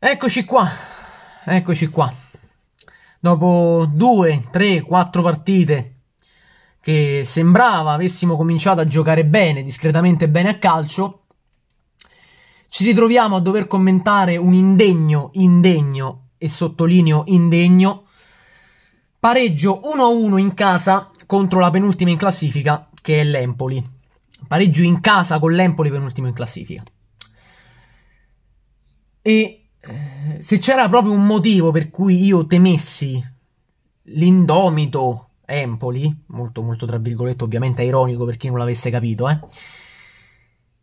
Eccoci qua, eccoci qua. Dopo due, tre, quattro partite che sembrava avessimo cominciato a giocare bene, discretamente bene a calcio, ci ritroviamo a dover commentare un indegno, indegno e sottolineo indegno, pareggio 1-1 in casa contro la penultima in classifica che è l'Empoli. Pareggio in casa con l'Empoli penultimo in classifica. E se c'era proprio un motivo per cui io temessi l'indomito Empoli, molto molto tra virgolette, ovviamente ironico per chi non l'avesse capito, eh,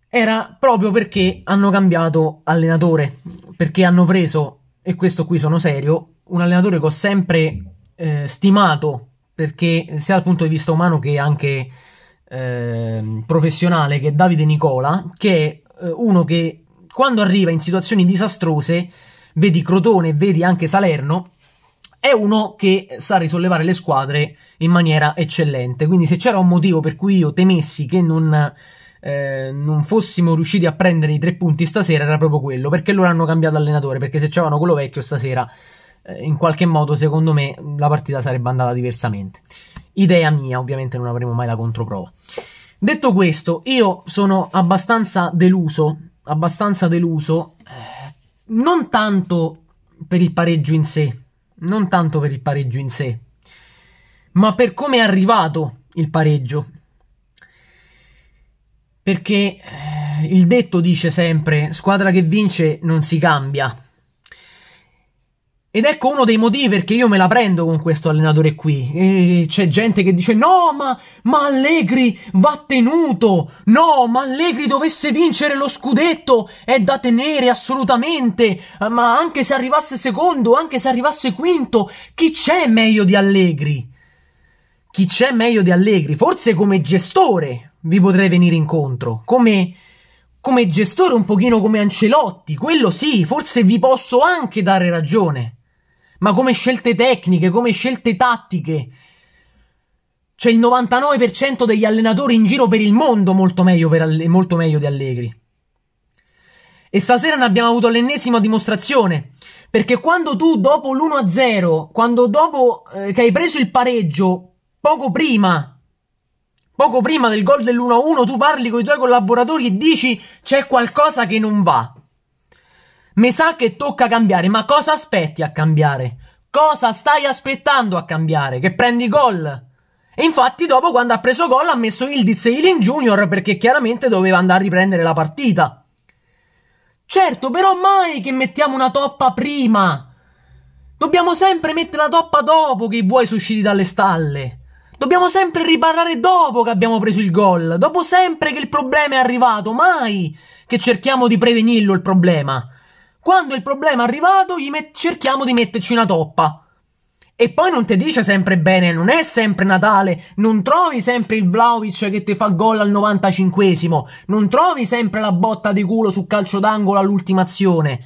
era proprio perché hanno cambiato allenatore, perché hanno preso, e questo qui sono serio, un allenatore che ho sempre eh, stimato, perché sia dal punto di vista umano che anche eh, professionale, che è Davide Nicola, che è eh, uno che quando arriva in situazioni disastrose, vedi Crotone, vedi anche Salerno, è uno che sa risollevare le squadre in maniera eccellente. Quindi se c'era un motivo per cui io temessi che non, eh, non fossimo riusciti a prendere i tre punti stasera era proprio quello, perché loro hanno cambiato allenatore, perché se c'erano quello vecchio stasera eh, in qualche modo, secondo me, la partita sarebbe andata diversamente. Idea mia, ovviamente non avremo mai la controprova. Detto questo, io sono abbastanza deluso abbastanza deluso, eh, non tanto per il pareggio in sé, non tanto per il pareggio in sé, ma per come è arrivato il pareggio. Perché eh, il detto dice sempre: squadra che vince non si cambia. Ed ecco uno dei motivi perché io me la prendo con questo allenatore qui. E c'è gente che dice: No, ma, ma, Allegri va tenuto! No, ma Allegri dovesse vincere lo scudetto! È da tenere assolutamente! Ma anche se arrivasse secondo, anche se arrivasse quinto, chi c'è meglio di Allegri? Chi c'è meglio di Allegri? Forse come gestore vi potrei venire incontro. Come come gestore un pochino come Ancelotti, quello sì, forse vi posso anche dare ragione ma come scelte tecniche, come scelte tattiche. C'è il 99% degli allenatori in giro per il mondo molto meglio, Alle- molto meglio di Allegri. E stasera ne abbiamo avuto l'ennesima dimostrazione. Perché quando tu dopo l'1-0, quando dopo eh, che hai preso il pareggio, poco prima, poco prima del gol dell'1-1, tu parli con i tuoi collaboratori e dici c'è qualcosa che non va. Mi sa che tocca cambiare, ma cosa aspetti a cambiare? Cosa stai aspettando a cambiare? Che prendi gol? E infatti dopo quando ha preso gol ha messo Ildiz e Ilin Junior perché chiaramente doveva andare a riprendere la partita. Certo, però mai che mettiamo una toppa prima. Dobbiamo sempre mettere la toppa dopo che i buoi sono usciti dalle stalle. Dobbiamo sempre riparare dopo che abbiamo preso il gol, dopo sempre che il problema è arrivato, mai che cerchiamo di prevenirlo il problema. Quando il problema è arrivato, met- cerchiamo di metterci una toppa. E poi non ti dice sempre bene, non è sempre Natale, non trovi sempre il Vlaovic che ti fa gol al 95esimo, non trovi sempre la botta di culo sul calcio d'angolo all'ultima azione.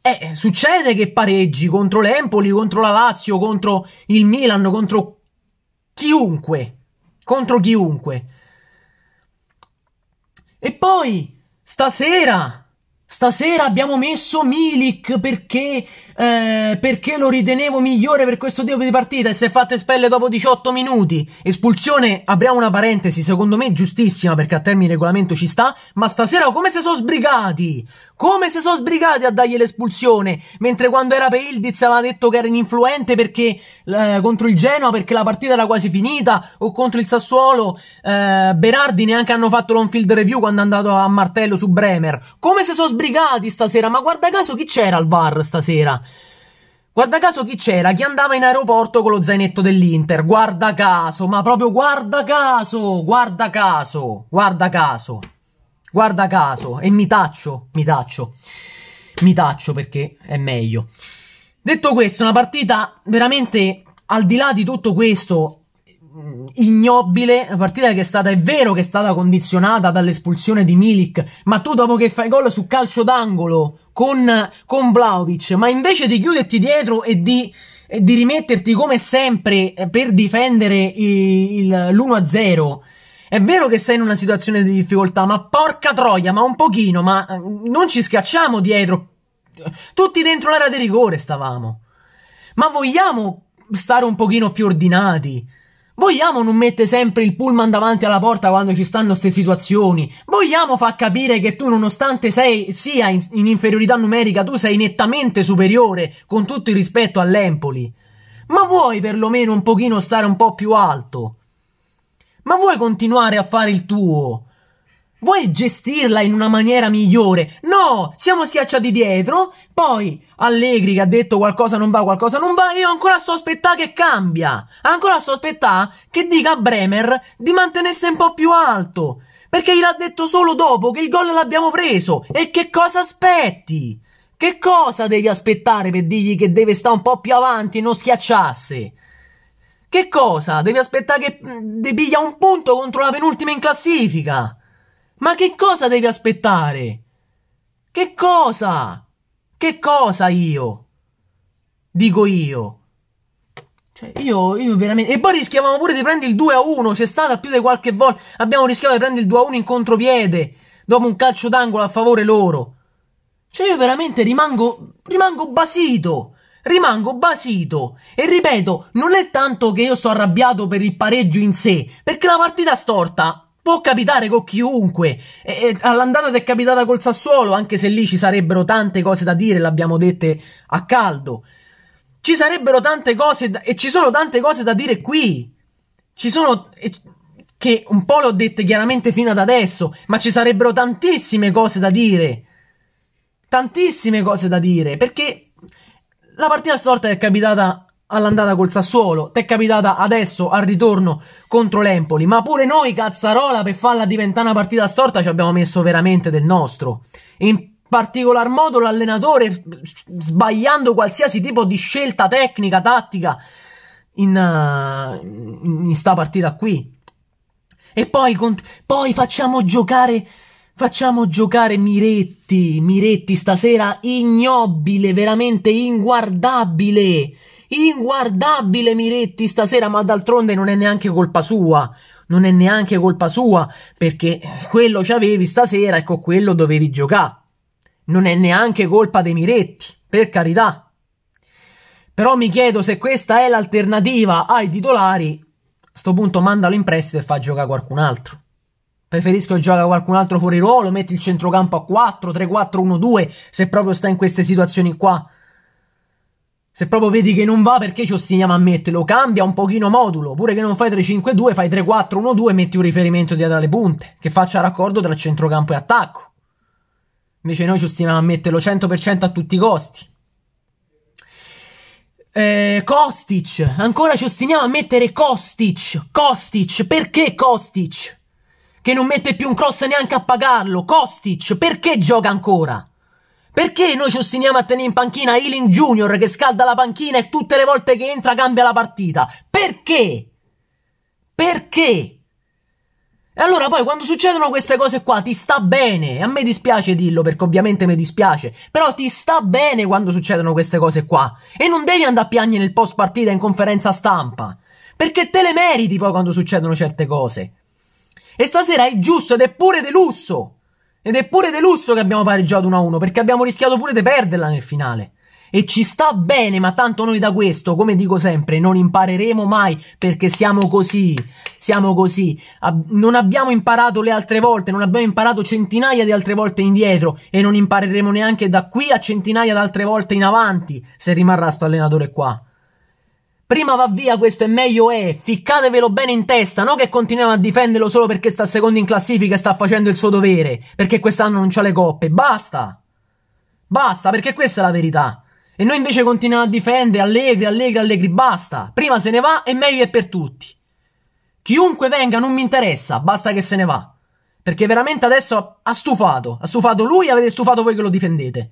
Eh, succede che pareggi contro l'Empoli, contro la Lazio, contro il Milan, contro chiunque, contro chiunque. E poi, stasera, Stasera abbiamo messo Milik perché, eh, perché lo ritenevo migliore per questo tipo di partita e si è fatto espelle dopo 18 minuti. Espulsione, apriamo una parentesi, secondo me giustissima perché a termine regolamento ci sta, ma stasera come se sono sbrigati? Come se sono sbrigati a dargli l'espulsione? Mentre quando era per Ildiz aveva detto che era ininfluente perché eh, contro il Genoa perché la partita era quasi finita o contro il Sassuolo eh, Berardi neanche hanno fatto l'on field review quando è andato a martello su Bremer. Come se sono sbrigati? imbrigati stasera, ma guarda caso chi c'era al VAR stasera? Guarda caso chi c'era, chi andava in aeroporto con lo zainetto dell'Inter, guarda caso, ma proprio guarda caso, guarda caso, guarda caso, guarda caso, e mi taccio, mi taccio, mi taccio perché è meglio. Detto questo, una partita veramente, al di là di tutto questo, ignobile, una partita che è stata, è vero che è stata condizionata dall'espulsione di Milik, ma tu dopo che fai gol su calcio d'angolo con, con Vlaovic, ma invece di chiuderti dietro e di, e di rimetterti come sempre eh, per difendere l'1-0, è vero che sei in una situazione di difficoltà, ma porca troia, ma un pochino, ma eh, non ci schiacciamo dietro. Tutti dentro l'area di rigore stavamo. Ma vogliamo stare un pochino più ordinati? Vogliamo non mettere sempre il pullman davanti alla porta quando ci stanno queste situazioni? Vogliamo far capire che tu, nonostante sei, sia in, in, inferiorità numerica, tu sei nettamente superiore, con tutto il rispetto all'Empoli? Ma vuoi perlomeno un pochino stare un po' più alto? Ma vuoi continuare a fare il tuo? vuoi gestirla in una maniera migliore? No, siamo schiacciati dietro, poi Allegri che ha detto qualcosa non va, qualcosa non va, io ancora sto aspettando che cambia, ancora sto aspettando che dica a Bremer di mantenersi un po' più alto, perché gliel'ha detto solo dopo che il gol l'abbiamo preso, e che cosa aspetti? Che cosa devi aspettare per dirgli che deve stare un po' più avanti e non schiacciarsi? Che cosa? Devi aspettare che mm, devi piglia un punto contro la penultima in classifica? Ma che cosa devi aspettare? Che cosa? Che cosa io? Dico io. Cioè, io, io veramente. E poi rischiavamo pure di prendere il 2 a 1. C'è stata più di qualche volta. Abbiamo rischiato di prendere il 2 a 1 in contropiede. Dopo un calcio d'angolo a favore loro. Cioè, io veramente rimango. Rimango basito. Rimango basito. E ripeto, non è tanto che io sto arrabbiato per il pareggio in sé. Perché la partita storta Può capitare con chiunque. E, all'andata ti è capitata col Sassuolo, anche se lì ci sarebbero tante cose da dire, l'abbiamo dette a caldo. Ci sarebbero tante cose da, e ci sono tante cose da dire qui. Ci sono e, che un po' le ho dette chiaramente fino ad adesso, ma ci sarebbero tantissime cose da dire. Tantissime cose da dire, perché la partita storta è capitata all'andata col Sassuolo, t'è capitata adesso al ritorno contro l'Empoli, ma pure noi Cazzarola per farla diventare una partita storta ci abbiamo messo veramente del nostro. In particolar modo l'allenatore sbagliando qualsiasi tipo di scelta tecnica, tattica in, uh, in sta partita qui. E poi, poi facciamo giocare Facciamo giocare Miretti, Miretti stasera ignobile, veramente inguardabile. Inguardabile Miretti stasera, ma d'altronde non è neanche colpa sua. Non è neanche colpa sua, perché quello c'avevi stasera e con quello dovevi giocare. Non è neanche colpa dei Miretti, per carità. Però mi chiedo se questa è l'alternativa ai titolari. A sto punto mandalo in prestito e fa giocare qualcun altro. Preferisco che gioca qualcun altro fuori ruolo, metti il centrocampo a 4, 3-4-1-2, se proprio sta in queste situazioni qua. Se proprio vedi che non va, perché ci ostiniamo a metterlo? Cambia un pochino modulo, Pure che non fai 3-5-2, fai 3-4-1-2 e metti un riferimento dietro alle punte, che faccia raccordo tra centrocampo e attacco. Invece noi ci ostiniamo a metterlo 100% a tutti i costi. Eh, Kostic, ancora ci ostiniamo a mettere Kostic. Kostic, perché Kostic? Che non mette più un cross neanche a pagarlo. Kostic, perché gioca ancora? Perché noi ci ostiniamo a tenere in panchina Ealing Junior che scalda la panchina e tutte le volte che entra cambia la partita? Perché? Perché? E allora poi quando succedono queste cose qua ti sta bene, a me dispiace dirlo perché ovviamente mi dispiace, però ti sta bene quando succedono queste cose qua e non devi andare a piangere nel post partita in conferenza stampa, perché te le meriti poi quando succedono certe cose. E stasera è giusto ed è pure delusso. lusso ed è pure delusso che abbiamo pareggiato 1-1, perché abbiamo rischiato pure di perderla nel finale. E ci sta bene, ma tanto noi da questo, come dico sempre, non impareremo mai perché siamo così. Siamo così. non abbiamo imparato le altre volte, non abbiamo imparato centinaia di altre volte indietro e non impareremo neanche da qui a centinaia di altre volte in avanti se rimarrà sto allenatore qua prima va via questo e meglio è, eh. ficcatevelo bene in testa, no che continuiamo a difenderlo solo perché sta secondo in classifica e sta facendo il suo dovere, perché quest'anno non c'ha le coppe, basta! Basta, perché questa è la verità. E noi invece continuiamo a difendere allegri, allegri, allegri, basta. Prima se ne va e meglio è per tutti. Chiunque venga non mi interessa, basta che se ne va. Perché veramente adesso ha stufato. Ha stufato lui e avete stufato voi che lo difendete.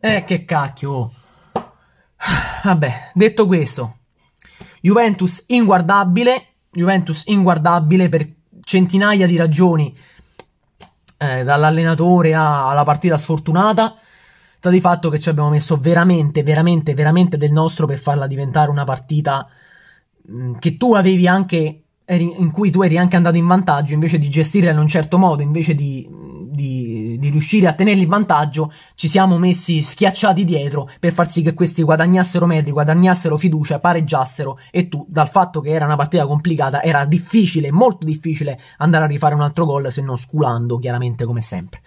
Eh, che cacchio. oh. Vabbè, detto questo, Juventus inguardabile, Juventus inguardabile per centinaia di ragioni, eh, dall'allenatore alla partita sfortunata, sta di fatto che ci abbiamo messo veramente, veramente, veramente del nostro per farla diventare una partita mm, che tu avevi anche, eri, in cui tu eri anche andato in vantaggio, invece di gestirla in un certo modo, invece di, di di riuscire a tenere il vantaggio, ci siamo messi schiacciati dietro per far sì che questi guadagnassero metri, guadagnassero fiducia, pareggiassero e tu, dal fatto che era una partita complicata, era difficile, molto difficile andare a rifare un altro gol se non sculando, chiaramente come sempre.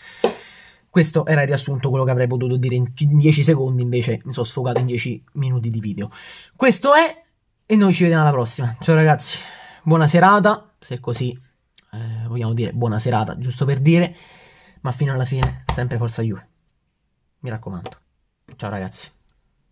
Questo era il riassunto, quello che avrei potuto dire in 10 secondi, invece mi sono sfogato in 10 minuti di video. Questo è e noi ci vediamo alla prossima. Ciao ragazzi, buona serata, se così eh, vogliamo dire buona serata, giusto per dire ma fino alla fine sempre forza Juve. Mi raccomando. Ciao ragazzi.